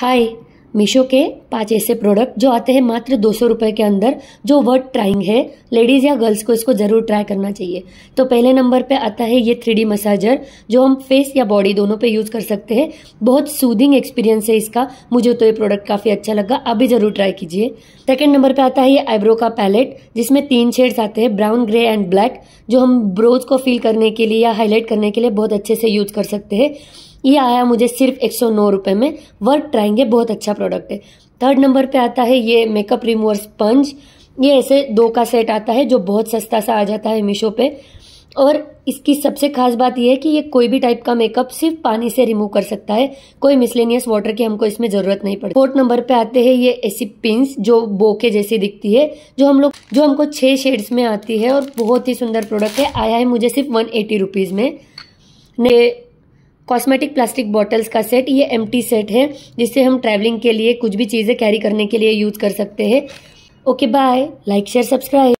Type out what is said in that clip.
हाय मीशो के पांच ऐसे प्रोडक्ट जो आते हैं मात्र दो सौ रुपये के अंदर जो वर्थ ट्राइंग है लेडीज़ या गर्ल्स को इसको ज़रूर ट्राई करना चाहिए तो पहले नंबर पे आता है ये थ्री मसाजर जो हम फेस या बॉडी दोनों पे यूज़ कर सकते हैं बहुत सूदिंग एक्सपीरियंस है इसका मुझे तो ये प्रोडक्ट काफ़ी अच्छा लगा आप भी ज़रूर ट्राई कीजिए सेकेंड नंबर पर आता है ये आईब्रो का पैलेट जिसमें तीन शेड्स आते हैं ब्राउन ग्रे एंड ब्लैक जो हम ब्रोज को फील करने के लिए या हाईलाइट करने के लिए बहुत अच्छे से यूज़ कर सकते हैं ये आया मुझे सिर्फ एक सौ नौ रुपये में वर्क ट्राइंग है बहुत अच्छा प्रोडक्ट है थर्ड नंबर पे आता है ये मेकअप रिमूवर स्पंज ये ऐसे दो का सेट आता है जो बहुत सस्ता सा आ जाता है मीशो पे और इसकी सबसे खास बात यह है कि ये कोई भी टाइप का मेकअप सिर्फ पानी से रिमूव कर सकता है कोई मिसलेनियस वाटर की हमको इसमें जरूरत नहीं पड़ती फोर्थ नंबर पे आते हैं ये ऐसी पिंस जो बोके जैसी दिखती है जो हम लोग जो हमको छः शेड्स में आती है और बहुत ही सुंदर प्रोडक्ट है आया है मुझे सिर्फ वन एटी रुपीज़ में ने कॉस्मेटिक प्लास्टिक बॉटल्स का सेट ये एम सेट है जिससे हम ट्रैवलिंग के लिए कुछ भी चीज़ें कैरी करने के लिए यूज कर सकते हैं okay bye like share subscribe